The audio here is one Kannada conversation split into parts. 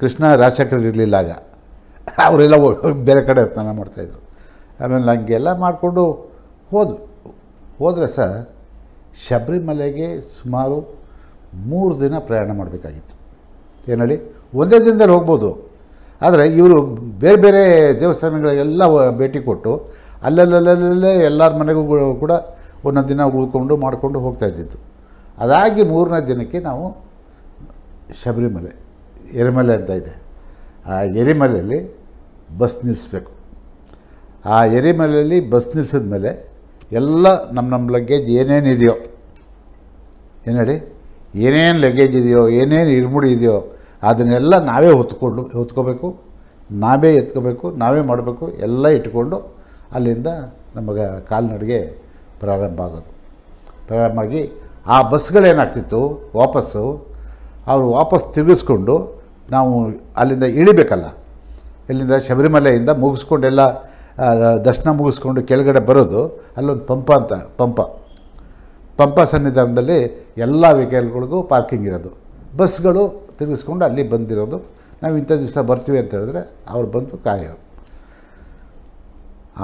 ಕೃಷ್ಣ ಇರಲಿಲ್ಲ ಆಗ ಅವರೆಲ್ಲ ಬೇರೆ ಕಡೆ ಸ್ನಾನ ಮಾಡ್ತಾಯಿದ್ರು ಆಮೇಲೆ ಹಂಗೆಲ್ಲ ಮಾಡಿಕೊಂಡು ಹೋದ್ವಿ ಹೋದರೆ ಸರ್ ಶಬರಿಮಲೆಗೆ ಸುಮಾರು ಮೂರು ದಿನ ಪ್ರಯಾಣ ಮಾಡಬೇಕಾಗಿತ್ತು ಏನು ಹೇಳಿ ಒಂದೇ ದಿನದಲ್ಲಿ ಹೋಗ್ಬೋದು ಆದರೆ ಇವರು ಬೇರೆ ಬೇರೆ ದೇವಸ್ಥಾನಗಳಿಗೆಲ್ಲ ಭೇಟಿ ಕೊಟ್ಟು ಅಲ್ಲಲ್ಲಲ್ಲೇ ಎಲ್ಲರ ಮನೆಗೂ ಕೂಡ ಒಂದೊಂದು ದಿನ ಉಳ್ಕೊಂಡು ಮಾಡಿಕೊಂಡು ಹೋಗ್ತಾಯಿದ್ದಿತ್ತು ಅದಾಗಿ ಮೂರನೇ ದಿನಕ್ಕೆ ನಾವು ಶಬರಿಮಲೆ ಎರಿಮಲೆ ಅಂತ ಇದೆ ಆ ಎರಿಮಲೆಯಲ್ಲಿ ಬಸ್ ನಿಲ್ಲಿಸ್ಬೇಕು ಆ ಎರಿಮಲೆಯಲ್ಲಿ ಬಸ್ ನಿಲ್ಲಿಸಿದ ಮೇಲೆ ಎಲ್ಲ ನಮ್ಮ ನಮ್ಮ ಲಗೇಜ್ ಏನೇನಿದೆಯೋ ಏನು ಹೇಳಿ ಏನೇನು ಲಗೇಜ್ ಇದೆಯೋ ಏನೇನು ಇರ್ಮುಡಿ ಇದೆಯೋ ಅದನ್ನೆಲ್ಲ ನಾವೇ ಹೊತ್ಕೊಂಡು ಹೊತ್ಕೋಬೇಕು ನಾವೇ ಎತ್ಕೋಬೇಕು ನಾವೇ ಮಾಡಬೇಕು ಎಲ್ಲ ಇಟ್ಕೊಂಡು ಅಲ್ಲಿಂದ ನಮಗೆ ಕಾಲ್ನಡಿಗೆ ಪ್ರಾರಂಭ ಆಗೋದು ಪ್ರಾರಂಭ ಆಗಿ ಆ ಬಸ್ಗಳೇನಾಗ್ತಿತ್ತು ವಾಪಸ್ಸು ಅವರು ವಾಪಸ್ ತಿರುಗಿಸ್ಕೊಂಡು ನಾವು ಅಲ್ಲಿಂದ ಇಳಿಬೇಕಲ್ಲ ಇಲ್ಲಿಂದ ಶಬರಿಮಲೆಯಿಂದ ಮುಗಿಸ್ಕೊಂಡೆಲ್ಲ ದರ್ಶನ ಮುಗಿಸ್ಕೊಂಡು ಕೆಳಗಡೆ ಬರೋದು ಅಲ್ಲೊಂದು ಪಂಪ ಅಂತ ಪಂಪ ಪಂಪ ಸನ್ನಿಧಾನದಲ್ಲಿ ಎಲ್ಲ ವೆಹಿಕಲ್ಗಳಿಗೂ ಪಾರ್ಕಿಂಗ್ ಇರೋದು ಬಸ್ಗಳು ತಿರುಗಿಸ್ಕೊಂಡು ಅಲ್ಲಿ ಬಂದಿರೋದು ನಾವು ಇಂಥ ದಿವಸ ಬರ್ತೀವಿ ಅಂತ ಹೇಳಿದ್ರೆ ಅವ್ರು ಬಂದು ಕಾಯೋರು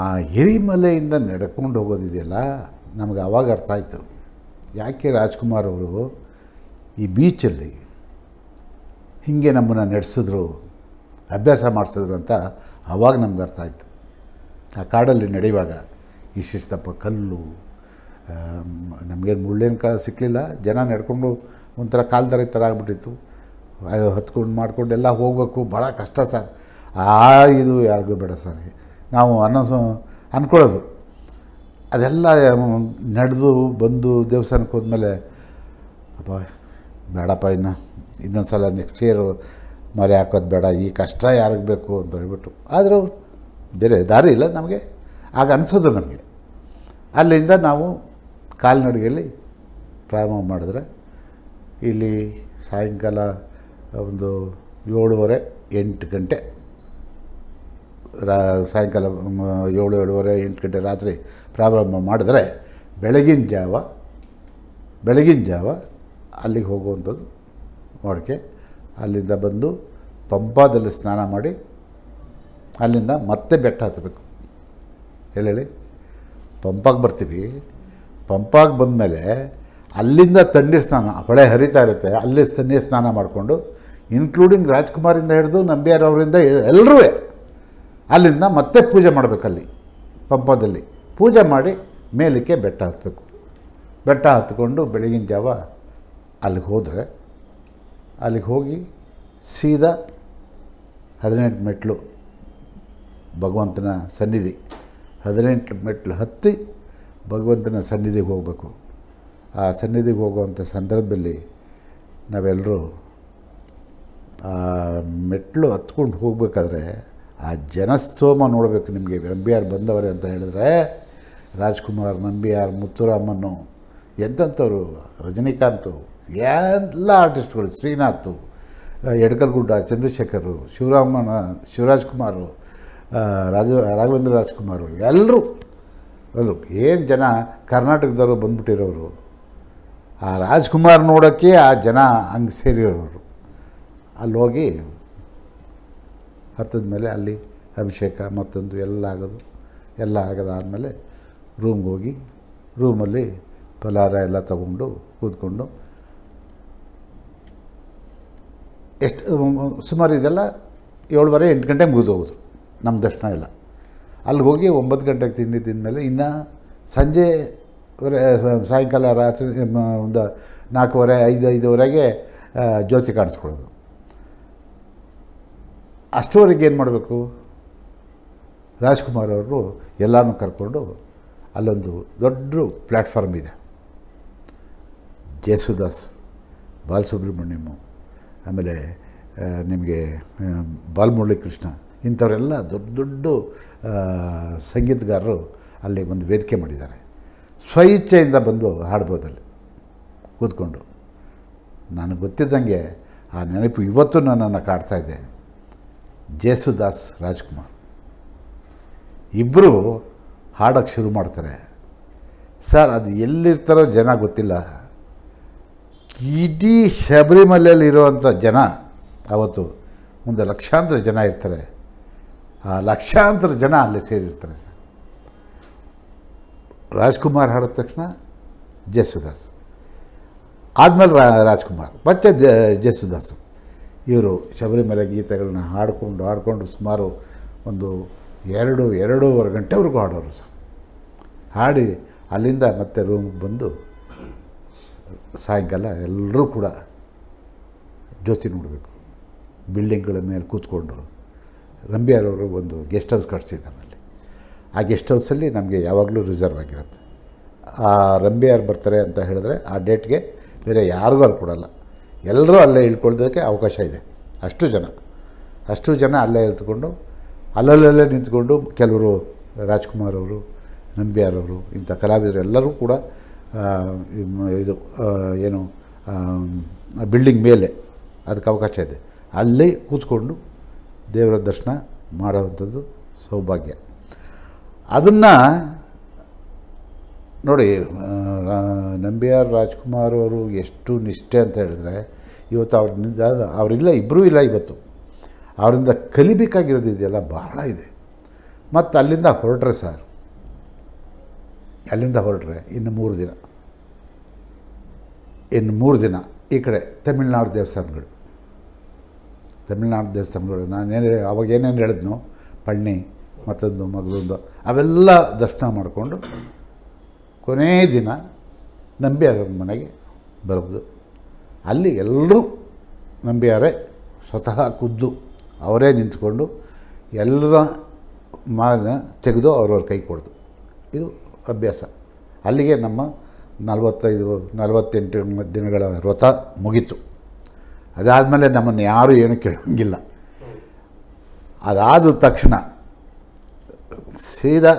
ಆ ಎರಿಮಲೆಯಿಂದ ನಡ್ಕೊಂಡು ಹೋಗೋದಿದೆಯಲ್ಲ ನಮಗೆ ಅವಾಗ ಅರ್ಥ ಆಯಿತು ಯಾಕೆ ರಾಜ್ಕುಮಾರ್ ಅವರು ಈ ಬೀಚಲ್ಲಿ ಹೀಗೆ ನಮ್ಮನ್ನು ನಡೆಸಿದ್ರು ಅಭ್ಯಾಸ ಮಾಡಿಸಿದ್ರು ಅಂತ ಆವಾಗ ನಮ್ಗೆ ಅರ್ಥ ಆಯಿತು ಆ ಕಾಡಲ್ಲಿ ನಡೆಯುವಾಗ ಇಷ್ಟಿಷ್ಟಪ್ಪ ಕಲ್ಲು ನಮಗೇನು ಮುಳ್ಳೇನು ಕ ಸಿಕ್ಕಲಿಲ್ಲ ಜನ ನಡ್ಕೊಂಡು ಒಂಥರ ಕಾಲು ಈ ಥರ ಆಗಿಬಿಟ್ಟಿತ್ತು ಹತ್ಕೊಂಡು ಮಾಡಿಕೊಂಡು ಎಲ್ಲ ಹೋಗಬೇಕು ಭಾಳ ಕಷ್ಟ ಸರ್ ಆ ಇದು ಯಾರಿಗೂ ಬೇಡ ಸರ್ ನಾವು ಅನ್ನೋ ಅಂದ್ಕೊಳ್ಳೋದು ಅದೆಲ್ಲ ನಡೆದು ಬಂದು ದೇವಸ್ಥಾನಕ್ಕೆ ಹೋದ್ಮೇಲೆ ಅಪ್ಪ ಬೇಡಪ್ಪ ಇನ್ನು ಇನ್ನೊಂದು ಸಲ ನೆಕ್ಸ್ಟ್ ಇಯರು ಮರೆ ಹಾಕೋದು ಬೇಡ ಈ ಕಷ್ಟ ಯಾರಿಗೆ ಬೇಕು ಅಂತ ಹೇಳ್ಬಿಟ್ಟು ಆದರೂ ಬೇರೆ ದಾರಿ ಇಲ್ಲ ನಮಗೆ ಆಗ ಅನಿಸೋದು ನಮಗೆ ಅಲ್ಲಿಂದ ನಾವು ಕಾಲ್ನಡಿಗೆಯಲ್ಲಿ ಪ್ರಾರಂಭ ಮಾಡಿದ್ರೆ ಇಲ್ಲಿ ಸಾಯಂಕಾಲ ಒಂದು ಏಳುವರೆ ಎಂಟು ಗಂಟೆ ರಾ ಸಾಯಂಕಾಲ ಏಳು ಏಳುವರೆ ಎಂಟು ಗಂಟೆ ರಾತ್ರಿ ಪ್ರಾರಂಭ ಮಾಡಿದ್ರೆ ಬೆಳಗಿನ ಜಾವ ಬೆಳಗಿನ ಜಾವ ಅಲ್ಲಿಗೆ ಹೋಗುವಂಥದ್ದು ವಾಡಿಕೆ ಅಲ್ಲಿಂದ ಬಂದು ಪಂಪಾದಲ್ಲಿ ಸ್ನಾನ ಮಾಡಿ ಅಲ್ಲಿಂದ ಮತ್ತೆ ಬೆಟ್ಟ ಹತ್ತಬೇಕು ಹೇಳಿ ಪಂಪಾಗೆ ಬರ್ತೀವಿ ಪಂಪಾಗೆ ಬಂದಮೇಲೆ ಅಲ್ಲಿಂದ ತಣ್ಣೀರು ಸ್ನಾನ ಹೊಳೆ ಹರಿತಾ ಇರುತ್ತೆ ಅಲ್ಲಿ ತಣ್ಣೀರು ಸ್ನಾನ ಮಾಡಿಕೊಂಡು ಇನ್ಕ್ಲೂಡಿಂಗ್ ರಾಜ್ಕುಮಾರಿಂದ ಹಿಡಿದು ನಂಬಿಯಾರ್ ಅವರಿಂದ ಎಲ್ಲರೂ ಅಲ್ಲಿಂದ ಮತ್ತೆ ಪೂಜೆ ಮಾಡಬೇಕಲ್ಲಿ ಪಂಪದಲ್ಲಿ ಪೂಜೆ ಮಾಡಿ ಮೇಲಕ್ಕೆ ಬೆಟ್ಟ ಹತ್ತಬೇಕು ಬೆಟ್ಟ ಹತ್ಕೊಂಡು ಬೆಳಗಿನ ಜಾವ ಅಲ್ಲಿಗೆ ಹೋದರೆ ಅಲ್ಲಿಗೆ ಹೋಗಿ ಸೀದಾ ಹದಿನೆಂಟು ಮೆಟ್ಲು ಭಗವಂತನ ಸನ್ನಿಧಿ ಹದಿನೆಂಟು ಮೆಟ್ಲು ಹತ್ತಿ ಭಗವಂತನ ಸನ್ನಿಧಿಗೆ ಹೋಗಬೇಕು ಆ ಸನ್ನಿಧಿಗೆ ಹೋಗುವಂಥ ಸಂದರ್ಭದಲ್ಲಿ ನಾವೆಲ್ಲರೂ ಆ ಮೆಟ್ಲು ಹತ್ಕೊಂಡು ಹೋಗಬೇಕಾದ್ರೆ ಆ ಜನಸ್ತೋಮ ನೋಡಬೇಕು ನಿಮಗೆ ನಂಬಿಯಾರ್ ಬಂದವರೇ ಅಂತ ಹೇಳಿದ್ರೆ ರಾಜ್ಕುಮಾರ್ ನಂಬಿಯಾರ್ ಮುತ್ತುರಾಮನ್ನು ಎಂಥಂಥವ್ರು ರಜನಿಕಾಂತು ಎಲ್ಲ ಆರ್ಟಿಸ್ಟ್ಗಳು ಶ್ರೀನಾಥ್ ಎಡ್ಕಲ್ಗುಡ್ಡ ಚಂದ್ರಶೇಖರು ಶಿವರಾಮನ ಶಿವರಾಜ್ ರಾಜ ರಾಘವೇಂದ್ರ ರಾಜ್ಕುಮಾರು ಎಲ್ಲರೂ ಎಲ್ಲರೂ ಏನು ಜನ ಕರ್ನಾಟಕದವರು ಬಂದ್ಬಿಟ್ಟಿರೋರು ಆ ರಾಜ್ಕುಮಾರ್ ನೋಡೋಕ್ಕೆ ಆ ಜನ ಹಂಗೆ ಸೇರಿರೋರು ಅಲ್ಲಿ ಹೋಗಿ ಹತ್ತದ ಮೇಲೆ ಅಲ್ಲಿ ಅಭಿಷೇಕ ಮತ್ತೊಂದು ಎಲ್ಲ ಆಗೋದು ಎಲ್ಲ ಆಗೋದಾದಮೇಲೆ ರೂಮ್ಗೆ ಹೋಗಿ ರೂಮಲ್ಲಿ ಫಲಾರ ಎಲ್ಲ ತಗೊಂಡು ಕೂತ್ಕೊಂಡು ಎಷ್ಟು ಸುಮಾರು ಇದೆಲ್ಲ ಏಳುವರೆ ಎಂಟು ಗಂಟೆಗೆ ಮುಗಿದೋಗೋದು ನಮ್ಮ ದರ್ಶನ ಎಲ್ಲ ಅಲ್ಲಿ ಹೋಗಿ ಒಂಬತ್ತು ಗಂಟೆಗೆ ತಿಂಡಿ ತಿಂದಮೇಲೆ ಇನ್ನು ಸಂಜೆ ಸಾಯಂಕಾಲ ರಾತ್ರಿ ಒಂದು ನಾಲ್ಕೂವರೆ ಐದು ಐದುವರೆಗೆ ಜ್ಯೋತಿ ಕಾಣಿಸ್ಕೊಳ್ಳೋದು ಅಷ್ಟುವರೆಗೆ ಏನು ಮಾಡಬೇಕು ರಾಜ್ಕುಮಾರ್ ಅವರು ಎಲ್ಲರೂ ಕರ್ಕೊಂಡು ಅಲ್ಲೊಂದು ದೊಡ್ಡ ಪ್ಲ್ಯಾಟ್ಫಾರ್ಮ್ ಇದೆ ಜೇಸುದಾಸ್ ಬಾಲಸುಬ್ರಹ್ಮಣ್ಯಮು ಆಮೇಲೆ ನಿಮಗೆ ಬಾಲ್ಮುರಳಿ ಕೃಷ್ಣ ಇಂಥವರೆಲ್ಲ ದೊಡ್ಡ ದೊಡ್ಡ ಸಂಗೀತಗಾರರು ಅಲ್ಲಿ ಒಂದು ವೇದಿಕೆ ಮಾಡಿದ್ದಾರೆ ಸ್ವಇಚ್ಛೆಯಿಂದ ಬಂದು ಹಾಡ್ಬೋದಲ್ಲಿ ಕೂತ್ಕೊಂಡು ನನಗೆ ಗೊತ್ತಿದ್ದಂಗೆ ಆ ನೆನಪು ಇವತ್ತು ನನ್ನನ್ನು ಕಾಡ್ತಾಯಿದ್ದೆ ಜೇಸುದಾಸ್ ರಾಜ್ಕುಮಾರ್ ಇಬ್ಬರು ಹಾಡೋಕ್ಕೆ ಶುರು ಮಾಡ್ತಾರೆ ಸರ್ ಅದು ಎಲ್ಲಿರ್ತಾರೋ ಜನ ಗೊತ್ತಿಲ್ಲ ಇಡೀ ಶಬರಿಮಲೆಯಲ್ಲಿರುವಂಥ ಜನ ಅವತ್ತು ಒಂದು ಲಕ್ಷಾಂತರ ಜನ ಇರ್ತಾರೆ ಆ ಲಕ್ಷಾಂತರ ಜನ ಅಲ್ಲಿ ಸೇರಿರ್ತಾರೆ ಸರ್ ರಾಜ್ಕುಮಾರ್ ಹಾಡಿದ ತಕ್ಷಣ ಜಯಸುದಾಸ್ ಆದಮೇಲೆ ರಾ ರಾಜ್ಕುಮಾರ್ ಮತ್ತೆ ಜಯಸುದಾಸ್ ಇವರು ಶಬರಿಮಲೆ ಗೀತೆಗಳನ್ನ ಹಾಡಿಕೊಂಡು ಹಾಡಿಕೊಂಡು ಸುಮಾರು ಒಂದು ಎರಡು ಎರಡೂವರೆ ಗಂಟೆವರೆಗೂ ಹಾಡೋರು ಸರ್ ಹಾಡಿ ಅಲ್ಲಿಂದ ಮತ್ತೆ ರೂಮ್ಗೆ ಬಂದು ಸಾಯಂಕಾಲ ಎಲ್ಲರೂ ಕೂಡ ಜ್ಯೋತಿ ನೋಡಬೇಕು ಬಿಲ್ಡಿಂಗ್ಗಳ ಮೇಲೆ ಕೂತ್ಕೊಂಡು ರಂಬಿಯಾರವರು ಒಂದು ಗೆಸ್ಟ್ ಹೌಸ್ ಕಟ್ಸಿದ್ದಾರೆ ಆ ಗೆಸ್ಟ್ ಹೌಸಲ್ಲಿ ನಮಗೆ ಯಾವಾಗಲೂ ರಿಸರ್ವ್ ಆಗಿರುತ್ತೆ ಆ ರಂಬಿಯಾರ್ ಬರ್ತಾರೆ ಅಂತ ಹೇಳಿದ್ರೆ ಆ ಡೇಟ್ಗೆ ಬೇರೆ ಯಾರಿಗೂ ಅಲ್ಲಿ ಕೊಡೋಲ್ಲ ಎಲ್ಲರೂ ಅಲ್ಲೇ ಇಳ್ಕೊಳ್ಳೋದಕ್ಕೆ ಅವಕಾಶ ಇದೆ ಅಷ್ಟು ಜನ ಅಷ್ಟು ಜನ ಅಲ್ಲೇ ಇಳಿದುಕೊಂಡು ಅಲ್ಲಲ್ಲೇ ನಿಂತ್ಕೊಂಡು ಕೆಲವರು ರಾಜ್ಕುಮಾರ್ ಅವರು ನಂಬಿಯಾರವರು ಇಂಥ ಕಲಾವಿದರು ಎಲ್ಲರೂ ಕೂಡ ಇದು ಏನು ಬಿಲ್ಡಿಂಗ್ ಮೇಲೆ ಅದಕ್ಕೆ ಅವಕಾಶ ಇದೆ ಅಲ್ಲೇ ಕೂತ್ಕೊಂಡು ದೇವರ ದರ್ಶನ ಮಾಡೋವಂಥದ್ದು ಸೌಭಾಗ್ಯ ಅದನ್ನು ನೋಡಿ ನಂಬಿ ಆರ್ ರಾಜ್ಕುಮಾರ್ ಅವರು ಎಷ್ಟು ನಿಷ್ಠೆ ಅಂತ ಹೇಳಿದ್ರೆ ಇವತ್ತು ಅವ್ರಿಂದ ಅವರಿಲ್ಲ ಇಬ್ಬರೂ ಇಲ್ಲ ಇವತ್ತು ಅವರಿಂದ ಕಲಿಬೇಕಾಗಿರೋದು ಇದೆಯಲ್ಲ ಬಹಳ ಇದೆ ಮತ್ತು ಅಲ್ಲಿಂದ ಹೊರಟ್ರೆ ಸರ್ ಅಲ್ಲಿಂದ ಹೊರಟ್ರೆ ಇನ್ನು ಮೂರು ದಿನ ಇನ್ನು ಮೂರು ದಿನ ಈ ಕಡೆ ತಮಿಳ್ನಾಡು ದೇವಸ್ಥಾನಗಳು ತಮಿಳ್ನಾಡು ದೇವಸ್ಥಾನಗಳು ನಾನೇನು ಅವಾಗ ಏನೇನು ಹೇಳಿದ್ನು ಪಳ್ನಿ ಮತ್ತೊಂದು ಮಗಳೊಂದು ಅವೆಲ್ಲ ದರ್ಶನ ಮಾಡಿಕೊಂಡು ಕೊನೆಯ ದಿನ ನಂಬಿಯಾರ ಮನೆಗೆ ಬರ್ಬೋದು ಅಲ್ಲಿ ಎಲ್ಲರೂ ನಂಬಿಯಾರೆ ಸ್ವತಃ ಕುದ್ದು ಅವರೇ ನಿಂತ್ಕೊಂಡು ಎಲ್ಲರ ಮಾಲನ್ನ ತೆಗೆದು ಅವ್ರವ್ರ ಕೈ ಕೊಡ್ತು ಇದು ಅಭ್ಯಾಸ ಅಲ್ಲಿಗೆ ನಮ್ಮ ನಲವತ್ತೈದು ನಲವತ್ತೆಂಟು ದಿನಗಳ ವ್ರತ ಮುಗೀತು ಅದಾದಮೇಲೆ ನಮ್ಮನ್ನು ಯಾರೂ ಏನು ಕೇಳೋಂಗಿಲ್ಲ ಅದಾದ ತಕ್ಷಣ ಸೀದಾ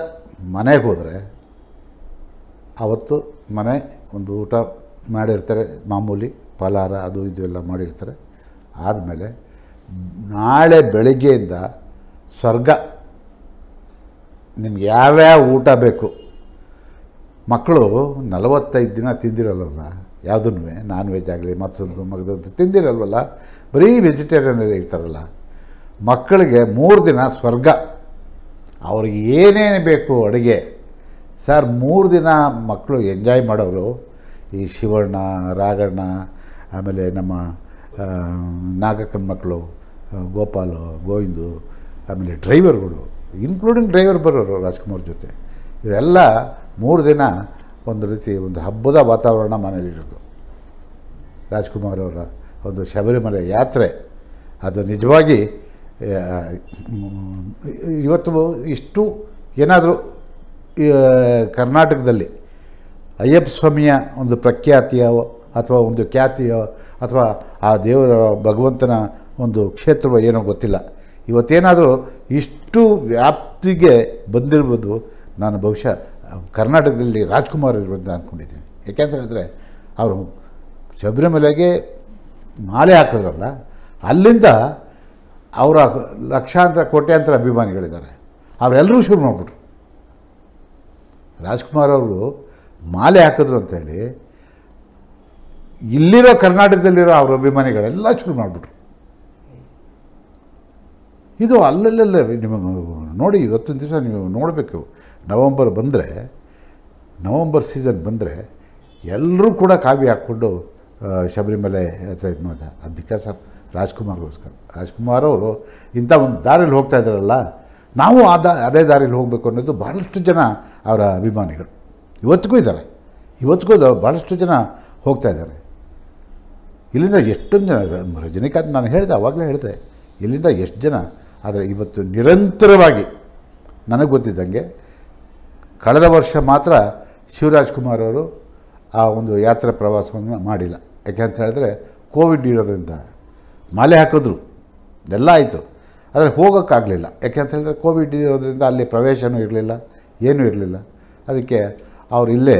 ಮನೆಗೆ ಹೋದರೆ ಅವತ್ತು ಮನೆ ಒಂದು ಊಟ ಮಾಡಿರ್ತಾರೆ ಮಾಮೂಲಿ ಫಲಾರ ಅದು ಇದು ಎಲ್ಲ ಮಾಡಿರ್ತಾರೆ ಆದಮೇಲೆ ನಾಳೆ ಬೆಳಗ್ಗೆಯಿಂದ ಸ್ವರ್ಗ ನಿಮ್ಗೆ ಯಾವ್ಯಾವ ಊಟ ಬೇಕು ಮಕ್ಕಳು ನಲವತ್ತೈದು ದಿನ ತಿಂದಿರಲ್ವಲ್ಲ ಯಾವುದೂ ನಾನ್ ವೆಜ್ ಆಗಲಿ ಮತ್ತೊಂದು ಮಗದೊಂದು ತಿಂದಿರಲ್ವಲ್ಲ ಬರೀ ವೆಜಿಟೇರಿಯನಲ್ಲಿ ಇರ್ತಾರಲ್ಲ ಮಕ್ಕಳಿಗೆ ಮೂರು ದಿನ ಸ್ವರ್ಗ ಅವ್ರಿಗೆ ಏನೇನು ಬೇಕು ಅಡುಗೆ ಸರ್ ಮೂರು ದಿನ ಮಕ್ಕಳು ಎಂಜಾಯ್ ಮಾಡೋರು ಈ ಶಿವಣ್ಣ ರಾಗಣ್ಣ ಆಮೇಲೆ ನಮ್ಮ ನಾಗಕ್ಕನ ಮಕ್ಕಳು ಗೋಪಾಲು ಗೋವಿಂದು ಆಮೇಲೆ ಡ್ರೈವರ್ಗಳು ಇನ್ಕ್ಲೂಡಿಂಗ್ ಡ್ರೈವರ್ ಬರೋರು ರಾಜ್ಕುಮಾರ್ ಜೊತೆ ಇದೆಲ್ಲ ಮೂರು ದಿನ ಒಂದು ರೀತಿ ಒಂದು ಹಬ್ಬದ ವಾತಾವರಣ ಮನೆಯಲ್ಲಿರೋದು ರಾಜ್ಕುಮಾರ್ ಅವರ ಒಂದು ಶಬರಿಮಲೆ ಯಾತ್ರೆ ಅದು ನಿಜವಾಗಿ ಇವತ್ತು ಇಷ್ಟು ಏನಾದರೂ ಕರ್ನಾಟಕದಲ್ಲಿ ಅಯ್ಯಪ್ಪ ಸ್ವಾಮಿಯ ಒಂದು ಪ್ರಖ್ಯಾತಿಯೋ ಅಥವಾ ಒಂದು ಖ್ಯಾತಿಯೋ ಅಥವಾ ಆ ದೇವರ ಭಗವಂತನ ಒಂದು ಕ್ಷೇತ್ರವೋ ಏನೋ ಗೊತ್ತಿಲ್ಲ ಇವತ್ತೇನಾದರೂ ಇಷ್ಟು ವ್ಯಾಪ್ತಿಗೆ ಬಂದಿರ್ಬೋದು ನಾನು ಬಹುಶಃ ಕರ್ನಾಟಕದಲ್ಲಿ ರಾಜ್ಕುಮಾರ್ ಇರ್ಬೋದು ಅಂದ್ಕೊಂಡಿದ್ದೀನಿ ಯಾಕೆಂತ ಹೇಳಿದ್ರೆ ಅವರು ಶಬರಿಮಲೆಗೆ ಮಾಲೆ ಹಾಕಿದ್ರಲ್ಲ ಅಲ್ಲಿಂದ ಅವರ ಲಕ್ಷಾಂತರ ಕೋಟ್ಯಾಂತರ ಅಭಿಮಾನಿಗಳಿದ್ದಾರೆ ಅವರೆಲ್ಲರೂ ಶುರು ಮಾಡಿಬಿಟ್ರು ರಾಜ್ಕುಮಾರ್ ಅವರು ಮಾಲೆ ಹಾಕಿದ್ರು ಅಂಥೇಳಿ ಇಲ್ಲಿರೋ ಕರ್ನಾಟಕದಲ್ಲಿರೋ ಅವರ ಅಭಿಮಾನಿಗಳೆಲ್ಲ ಶುರು ಮಾಡಿಬಿಟ್ರು ಇದು ಅಲ್ಲಲ್ಲೇ ನಿಮಗೆ ನೋಡಿ ಇವತ್ತೊಂದು ದಿವಸ ನೀವು ನೋಡಬೇಕು ನವಂಬರ್ ಬಂದರೆ ನವಂಬರ್ ಸೀಸನ್ ಬಂದರೆ ಎಲ್ಲರೂ ಕೂಡ ಕಾವಿ ಹಾಕ್ಕೊಂಡು ಶಬರಿಮಲೆ ಹತ್ರ ಇದು ಮಾಡ್ತಾರೆ ಅದು ಬಿಕಾಸ್ ಆಫ್ ರಾಜ್ಕುಮಾರ್ಗೋಸ್ಕರ ರಾಜ್ಕುಮಾರ್ ಅವರು ಇಂಥ ಒಂದು ದಾರಿಯಲ್ಲಿ ಹೋಗ್ತಾ ಇದ್ದಾರಲ್ಲ ನಾವು ಆ ದಾ ಅದೇ ದಾರಿಯಲ್ಲಿ ಹೋಗಬೇಕು ಅನ್ನೋದು ಭಾಳಷ್ಟು ಜನ ಅವರ ಅಭಿಮಾನಿಗಳು ಇವತ್ತಿಗೂ ಇದ್ದಾರೆ ಇವತ್ತಿಗೂ ಭಾಳಷ್ಟು ಜನ ಹೋಗ್ತಾ ಇದ್ದಾರೆ ಇಲ್ಲಿಂದ ಎಷ್ಟೊಂದು ಜನ ರಜನಿಕಾಂತ್ ನಾನು ಹೇಳಿದೆ ಅವಾಗಲೇ ಹೇಳಿದೆ ಇಲ್ಲಿಂದ ಎಷ್ಟು ಜನ ಆದರೆ ಇವತ್ತು ನಿರಂತರವಾಗಿ ನನಗೆ ಗೊತ್ತಿದ್ದಂಗೆ ಕಳೆದ ವರ್ಷ ಮಾತ್ರ ಶಿವರಾಜ್ ಕುಮಾರ್ ಅವರು ಆ ಒಂದು ಯಾತ್ರಾ ಪ್ರವಾಸವನ್ನು ಮಾಡಿಲ್ಲ ಯಾಕೆ ಅಂತ ಹೇಳಿದ್ರೆ ಕೋವಿಡ್ ಇರೋದರಿಂದ ಮಾಲೆ ಹಾಕಿದ್ರು ಎಲ್ಲ ಆಯಿತು ಆದರೆ ಹೋಗೋಕ್ಕಾಗಲಿಲ್ಲ ಅಂತ ಹೇಳಿದ್ರೆ ಕೋವಿಡ್ ಇರೋದರಿಂದ ಅಲ್ಲಿ ಪ್ರವೇಶನೂ ಇರಲಿಲ್ಲ ಏನೂ ಇರಲಿಲ್ಲ ಅದಕ್ಕೆ ಅವರು ಇಲ್ಲೇ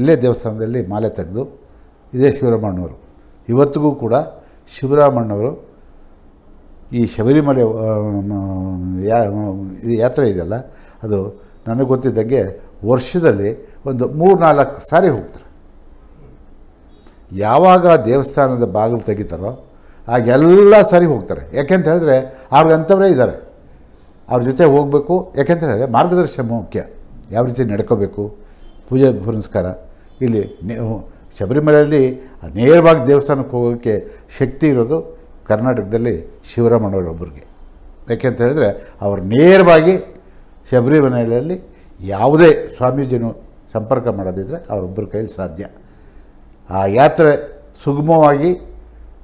ಇಲ್ಲೇ ದೇವಸ್ಥಾನದಲ್ಲಿ ಮಾಲೆ ತೆಗೆದು ಇದೇ ಶಿವರಾಮಣ್ಣವರು ಇವತ್ತಿಗೂ ಕೂಡ ಶಿವರಾಮಣ್ಣವರು ಈ ಶಬರಿಮಲೆ ಯಾತ್ರೆ ಇದೆಯಲ್ಲ ಅದು ನನಗೆ ಗೊತ್ತಿದ್ದಂಗೆ ವರ್ಷದಲ್ಲಿ ಒಂದು ಮೂರು ನಾಲ್ಕು ಸಾರಿ ಹೋಗ್ತಾರೆ ಯಾವಾಗ ದೇವಸ್ಥಾನದ ಬಾಗಿಲು ತೆಗಿತಾರೋ ಆಗೆಲ್ಲ ಸಾರಿ ಹೋಗ್ತಾರೆ ಯಾಕೆಂತ ಹೇಳಿದ್ರೆ ಅಂಥವರೇ ಇದ್ದಾರೆ ಅವ್ರ ಜೊತೆ ಹೋಗಬೇಕು ಯಾಕೆಂತ ಹೇಳಿದ್ರೆ ಮಾರ್ಗದರ್ಶನ ಮುಖ್ಯ ಯಾವ ರೀತಿ ನಡ್ಕೋಬೇಕು ಪೂಜೆ ಪುರಸ್ಕಾರ ಇಲ್ಲಿ ಶಬರಿಮಲೆಯಲ್ಲಿ ನೇರವಾಗಿ ದೇವಸ್ಥಾನಕ್ಕೆ ಹೋಗೋಕ್ಕೆ ಶಕ್ತಿ ಇರೋದು ಕರ್ನಾಟಕದಲ್ಲಿ ಶಿವರಾಮಣ್ಣವರೊಬ್ಬರಿಗೆ ಯಾಕೆಂತ ಹೇಳಿದರೆ ಅವರು ನೇರವಾಗಿ ಶಬರಿಮಲೆಯಲ್ಲಿ ಯಾವುದೇ ಸ್ವಾಮೀಜಿನೂ ಸಂಪರ್ಕ ಮಾಡೋದಿದ್ದರೆ ಅವರೊಬ್ಬರ ಕೈಯಲ್ಲಿ ಸಾಧ್ಯ ಆ ಯಾತ್ರೆ ಸುಗಮವಾಗಿ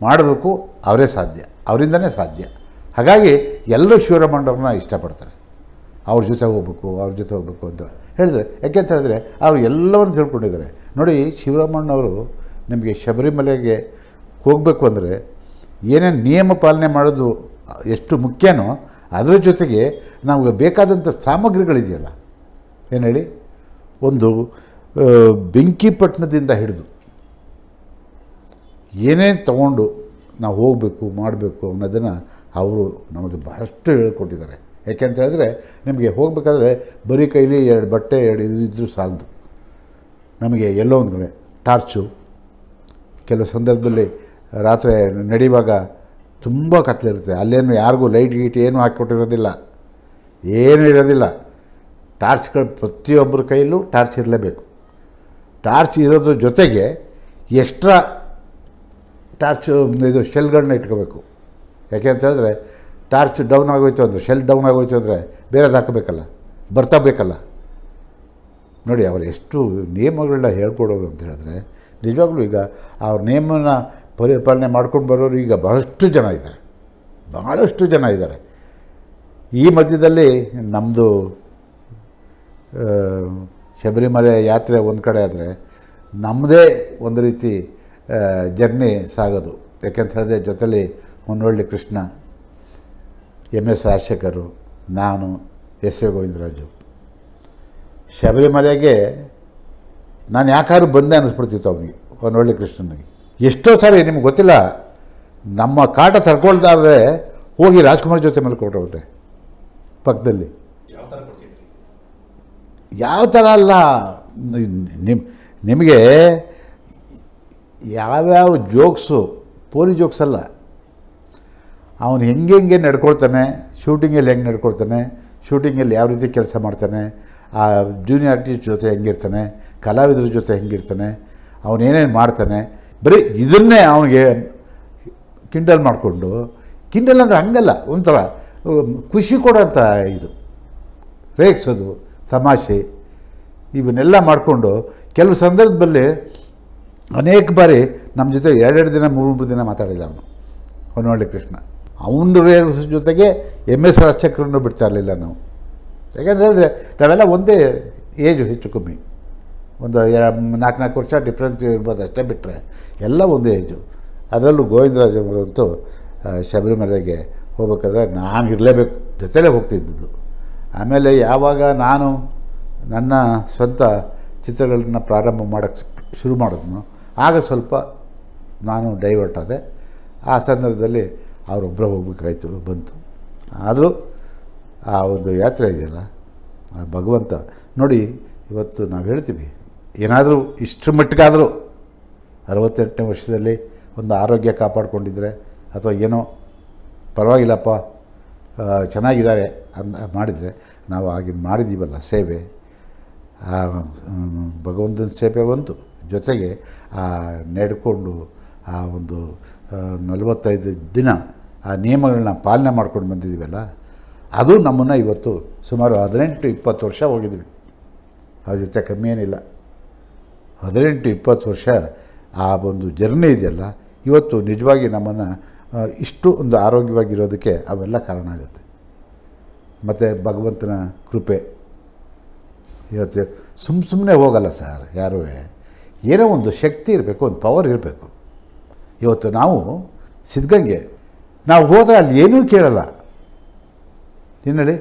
ಮಾಡೋದಕ್ಕೂ ಅವರೇ ಸಾಧ್ಯ ಅವರಿಂದನೇ ಸಾಧ್ಯ ಹಾಗಾಗಿ ಎಲ್ಲರೂ ಶಿವರಾಮಣ್ಣವ್ರನ್ನ ಇಷ್ಟಪಡ್ತಾರೆ ಅವ್ರ ಜೊತೆ ಹೋಗ್ಬೇಕು ಅವ್ರ ಜೊತೆ ಹೋಗ್ಬೇಕು ಅಂತ ಹೇಳಿದರೆ ಯಾಕೆ ಅಂತ ಹೇಳಿದ್ರೆ ಅವರು ಎಲ್ಲವನ್ನು ತಿಳ್ಕೊಂಡಿದ್ದಾರೆ ನೋಡಿ ಶಿವರಾಮಣ್ಣವರು ನಿಮಗೆ ಶಬರಿಮಲೆಗೆ ಹೋಗಬೇಕು ಅಂದರೆ ಏನೇನು ನಿಯಮ ಪಾಲನೆ ಮಾಡೋದು ಎಷ್ಟು ಮುಖ್ಯನೋ ಅದರ ಜೊತೆಗೆ ನಮಗೆ ಬೇಕಾದಂಥ ಸಾಮಗ್ರಿಗಳಿದೆಯಲ್ಲ ಏನು ಹೇಳಿ ಒಂದು ಬೆಂಕಿಪಟ್ಟಣದಿಂದ ಹಿಡಿದು ಏನೇನು ತಗೊಂಡು ನಾವು ಹೋಗಬೇಕು ಮಾಡಬೇಕು ಅನ್ನೋದನ್ನು ಅವರು ನಮಗೆ ಬಹಳಷ್ಟು ಹೇಳ್ಕೊಟ್ಟಿದ್ದಾರೆ ಯಾಕೆ ಅಂತ ಹೇಳಿದ್ರೆ ನಿಮಗೆ ಹೋಗಬೇಕಾದ್ರೆ ಬರೀ ಕೈಲಿ ಎರಡು ಬಟ್ಟೆ ಎರಡು ಇದು ಇದ್ದರೂ ಸಾಲದು ನಮಗೆ ಎಲ್ಲೋ ಒಂದು ಕಡೆ ಟಾರ್ಚು ಕೆಲವು ಸಂದರ್ಭದಲ್ಲಿ ರಾತ್ರಿ ನಡಿವಾಗ ತುಂಬ ಕತ್ಲಿರುತ್ತೆ ಅಲ್ಲೇನು ಯಾರಿಗೂ ಲೈಟ್ ಗೀಟ್ ಏನೂ ಹಾಕಿಕೊಟ್ಟಿರೋದಿಲ್ಲ ಏನೂ ಇರೋದಿಲ್ಲ ಟಾರ್ಚ್ಗಳು ಪ್ರತಿಯೊಬ್ಬರ ಕೈಯಲ್ಲೂ ಟಾರ್ಚ್ ಇರಲೇಬೇಕು ಟಾರ್ಚ್ ಇರೋದ್ರ ಜೊತೆಗೆ ಎಕ್ಸ್ಟ್ರಾ ಟಾರ್ಚ್ ಇದು ಶೆಲ್ಗಳನ್ನ ಇಟ್ಕೋಬೇಕು ಯಾಕೆ ಅಂತ ಹೇಳಿದ್ರೆ ಟಾರ್ಚ್ ಡೌನ್ ಆಗೋಯ್ತು ಅಂದರೆ ಶೆಲ್ ಡೌನ್ ಆಗೋಯ್ತು ಅಂದರೆ ಬೇರೆದು ಹಾಕಬೇಕಲ್ಲ ಬರ್ತಾ ಬೇಕಲ್ಲ ನೋಡಿ ಅವರು ಎಷ್ಟು ನಿಯಮಗಳನ್ನ ಹೇಳ್ಕೊಡೋರು ಅಂತ ಹೇಳಿದ್ರೆ ನಿಜವಾಗ್ಲೂ ಈಗ ಅವ್ರ ನೇಮನ್ನ ಪರಿಪಾಲನೆ ಮಾಡ್ಕೊಂಡು ಬರೋರು ಈಗ ಬಹಳಷ್ಟು ಜನ ಇದ್ದಾರೆ ಭಾಳಷ್ಟು ಜನ ಇದ್ದಾರೆ ಈ ಮಧ್ಯದಲ್ಲಿ ನಮ್ಮದು ಶಬರಿಮಲೆ ಯಾತ್ರೆ ಒಂದು ಕಡೆ ಆದರೆ ನಮ್ಮದೇ ಒಂದು ರೀತಿ ಜರ್ನಿ ಸಾಗೋದು ಯಾಕೆಂತ ಹೇಳಿದ್ರೆ ಜೊತೆಲಿ ಹೊನ್ನೊಳ್ಳಿ ಕೃಷ್ಣ ಎಮ್ ಎಸ್ ರಾಜಶೇಖರು ನಾನು ಎಸ್ ಎ ಗೋವಿಂದರಾಜು ಶಬರಿಮಲೆಗೆ ನಾನು ಯಾಕಾದ್ರೂ ಬಂದೆ ಅನ್ನಿಸ್ಬಿಡ್ತಿತ್ತು ಅವನಿಗೆ ಒಳ್ಳೆ ಕೃಷ್ಣನಿಗೆ ಎಷ್ಟೋ ಸಾರಿ ನಿಮ್ಗೆ ಗೊತ್ತಿಲ್ಲ ನಮ್ಮ ಕಾಟ ಸರ್ಕೊಳ್ತಾರದೆ ಹೋಗಿ ರಾಜ್ಕುಮಾರ್ ಜೊತೆ ಮೇಲೆ ಕೊಟ್ಟವ್ರೆ ಪಕ್ಕದಲ್ಲಿ ಯಾವ ಥರ ಅಲ್ಲ ನಿಮ್ಮ ನಿಮಗೆ ಯಾವ್ಯಾವ ಜೋಕ್ಸು ಪೋಲಿ ಜೋಕ್ಸ್ ಅಲ್ಲ ಅವನು ಹೆಂಗೆ ಹೆಂಗೆ ನಡ್ಕೊಳ್ತಾನೆ ಶೂಟಿಂಗಲ್ಲಿ ಹೆಂಗೆ ನಡ್ಕೊಳ್ತಾನೆ ಶೂಟಿಂಗಲ್ಲಿ ಯಾವ ರೀತಿ ಕೆಲಸ ಮಾಡ್ತಾನೆ ಆ ಜೂನಿಯರ್ ಆರ್ಟಿಸ್ಟ್ ಜೊತೆ ಹೆಂಗಿರ್ತಾನೆ ಕಲಾವಿದರ ಜೊತೆ ಹೆಂಗಿರ್ತಾನೆ ಅವನೇನೇನು ಮಾಡ್ತಾನೆ ಬರೀ ಇದನ್ನೇ ಅವನಿಗೆ ಕಿಂಡಲ್ ಮಾಡಿಕೊಂಡು ಕಿಂಡಲ್ ಅಂದರೆ ಹಂಗಲ್ಲ ಒಂಥರ ಖುಷಿ ಕೊಡೋಂಥ ಇದು ರೇಗಿಸೋದು ತಮಾಷೆ ಇವನ್ನೆಲ್ಲ ಮಾಡಿಕೊಂಡು ಕೆಲವು ಸಂದರ್ಭದಲ್ಲಿ ಅನೇಕ ಬಾರಿ ನಮ್ಮ ಜೊತೆ ಎರಡೆರಡು ದಿನ ಮೂರು ಮೂರು ದಿನ ಮಾತಾಡಿಲ್ಲ ಅವನು ಹೊನ್ನಳ್ಳಿ ಕೃಷ್ಣ ಅವನು ರೇಗಿಸೋ ಜೊತೆಗೆ ಎಮ್ ಎಸ್ ರಾಜಚಕ್ರನ್ನು ಬಿಡ್ತಾ ಇರಲಿಲ್ಲ ನಾವು ಯಾಕೆಂದ್ರೆ ಹೇಳಿದ್ರೆ ನಾವೆಲ್ಲ ಒಂದೇ ಏಜು ಹೆಚ್ಚು ಕಮ್ಮಿ ಒಂದು ಎರಡು ನಾಲ್ಕು ನಾಲ್ಕು ವರ್ಷ ಡಿಫ್ರೆನ್ಸ್ ಇರ್ಬೋದು ಅಷ್ಟೇ ಬಿಟ್ಟರೆ ಎಲ್ಲ ಒಂದೇ ಏಜು ಅದರಲ್ಲೂ ಗೋವಿಂದರಾಜ್ ಅವರಂತೂ ಶಬರಿಮಲೆಗೆ ಹೋಗ್ಬೇಕಾದ್ರೆ ನಾನು ಇರಲೇಬೇಕು ಜೊತೆಲೇ ಹೋಗ್ತಿದ್ದುದು ಆಮೇಲೆ ಯಾವಾಗ ನಾನು ನನ್ನ ಸ್ವಂತ ಚಿತ್ರಗಳನ್ನ ಪ್ರಾರಂಭ ಮಾಡೋಕ್ಕೆ ಶುರು ಮಾಡಿದ್ನು ಆಗ ಸ್ವಲ್ಪ ನಾನು ಡೈವರ್ಟ್ ಆದೆ ಆ ಸಂದರ್ಭದಲ್ಲಿ ಅವರೊಬ್ಬರೇ ಹೋಗ್ಬೇಕಾಯ್ತು ಬಂತು ಆದರೂ ಆ ಒಂದು ಯಾತ್ರೆ ಇದೆಯಲ್ಲ ಆ ಭಗವಂತ ನೋಡಿ ಇವತ್ತು ನಾವು ಹೇಳ್ತೀವಿ ಏನಾದರೂ ಇಷ್ಟು ಮಟ್ಟಿಗಾದರೂ ಅರವತ್ತೆಂಟನೇ ವರ್ಷದಲ್ಲಿ ಒಂದು ಆರೋಗ್ಯ ಕಾಪಾಡಿಕೊಂಡಿದ್ರೆ ಅಥವಾ ಏನೋ ಪರವಾಗಿಲ್ಲಪ್ಪ ಚೆನ್ನಾಗಿದ್ದಾರೆ ಅಂತ ಮಾಡಿದರೆ ನಾವು ಆಗಿನ ಮಾಡಿದ್ದೀವಲ್ಲ ಸೇವೆ ಆ ಭಗವಂತನ ಸೇವೆ ಬಂತು ಜೊತೆಗೆ ಆ ನಡೆಕೊಂಡು ಆ ಒಂದು ನಲವತ್ತೈದು ದಿನ ಆ ನಿಯಮಗಳನ್ನ ಪಾಲನೆ ಮಾಡ್ಕೊಂಡು ಬಂದಿದ್ದೀವಲ್ಲ ಅದು ನಮ್ಮನ್ನು ಇವತ್ತು ಸುಮಾರು ಹದಿನೆಂಟು ಇಪ್ಪತ್ತು ವರ್ಷ ಹೋಗಿದ್ವಿ ಅದ್ರ ಜೊತೆ ಕಮ್ಮಿ ಏನಿಲ್ಲ ಹದಿನೆಂಟು ಇಪ್ಪತ್ತು ವರ್ಷ ಆ ಒಂದು ಜರ್ನಿ ಇದೆಯಲ್ಲ ಇವತ್ತು ನಿಜವಾಗಿ ನಮ್ಮನ್ನು ಇಷ್ಟು ಒಂದು ಆರೋಗ್ಯವಾಗಿರೋದಕ್ಕೆ ಅವೆಲ್ಲ ಕಾರಣ ಆಗುತ್ತೆ ಮತ್ತು ಭಗವಂತನ ಕೃಪೆ ಇವತ್ತು ಸುಮ್ಮ ಸುಮ್ಮನೆ ಹೋಗಲ್ಲ ಸರ್ ಯಾರೂ ಏನೋ ಒಂದು ಶಕ್ತಿ ಇರಬೇಕು ಒಂದು ಪವರ್ ಇರಬೇಕು ಇವತ್ತು ನಾವು ಸಿದ್ಧಗಂಗೆ ನಾವು ಹೋದ ಅಲ್ಲಿ ಏನೂ ಕೇಳಲ್ಲ ತಿನ್ನಳಿ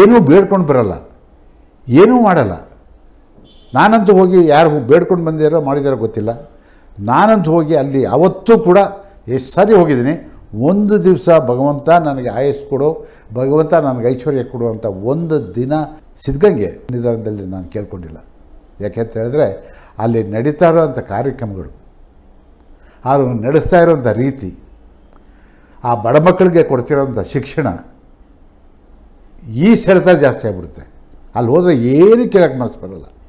ಏನೂ ಬೇಡ್ಕೊಂಡು ಬರಲ್ಲ ಏನೂ ಮಾಡಲ್ಲ ನಾನಂತೂ ಹೋಗಿ ಯಾರು ಬೇಡ್ಕೊಂಡು ಬಂದಿರೋ ಮಾಡಿದಾರೋ ಗೊತ್ತಿಲ್ಲ ನಾನಂತೂ ಹೋಗಿ ಅಲ್ಲಿ ಅವತ್ತೂ ಕೂಡ ಎಷ್ಟು ಸಾರಿ ಹೋಗಿದ್ದೀನಿ ಒಂದು ದಿವಸ ಭಗವಂತ ನನಗೆ ಆಯಸ್ಸು ಕೊಡು ಭಗವಂತ ನನಗೆ ಐಶ್ವರ್ಯ ಕೊಡುವಂಥ ಒಂದು ದಿನ ಸಿದ್ಧಗಂಗೆ ನಿಧಾನದಲ್ಲಿ ನಾನು ಕೇಳ್ಕೊಂಡಿಲ್ಲ ಯಾಕೆ ಅಂತ ಹೇಳಿದ್ರೆ ಅಲ್ಲಿ ನಡೀತಾ ಇರೋವಂಥ ಕಾರ್ಯಕ್ರಮಗಳು ಅವರು ನಡೆಸ್ತಾ ಇರೋವಂಥ ರೀತಿ ಆ ಬಡ ಮಕ್ಕಳಿಗೆ ಕೊಡ್ತಿರೋಂಥ ಶಿಕ್ಷಣ ಈ ಸೆಳೆತ ಜಾಸ್ತಿ ಆಗ್ಬಿಡುತ್ತೆ ಅಲ್ಲಿ ಹೋದರೆ ಏನು ಕೇಳೋಕ್ಕೆ ಮನಸ್ಸು ಬರೋಲ್ಲ